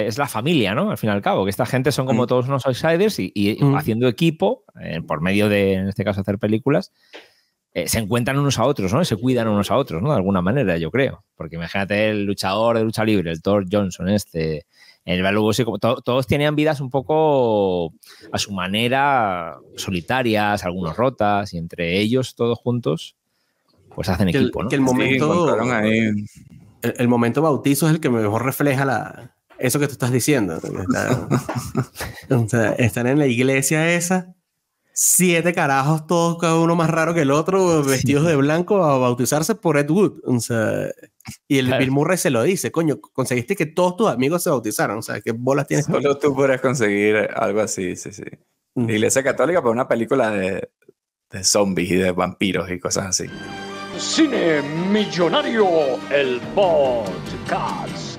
es la familia, ¿no? Al fin y al cabo, que esta gente son como mm. todos unos outsiders y, mm. haciendo equipo, eh, por medio de, en este caso, hacer películas, eh, se encuentran unos a otros, ¿no? Se cuidan unos a otros, ¿no? De alguna manera, yo creo. Porque imagínate el luchador de lucha libre, el Thor Johnson, este, el como todos tenían vidas un poco a su manera, solitarias, algunos rotas, y entre ellos, todos juntos, pues hacen equipo, ¿no? el momento... el momento bautizo es el que mejor refleja la, eso que tú estás diciendo. Están, están en la iglesia esa, siete carajos, todos cada uno más raro que el otro, vestidos de blanco a bautizarse por Ed Wood. y el Bill Murray se lo dice, coño, conseguiste que todos tus amigos se bautizaran. O sea, ¿qué bolas tienes? Solo tú puedes conseguir algo así, sí, sí. Mm. iglesia católica para una película de, de zombies y de vampiros y cosas así. Cine Millonario, el podcast.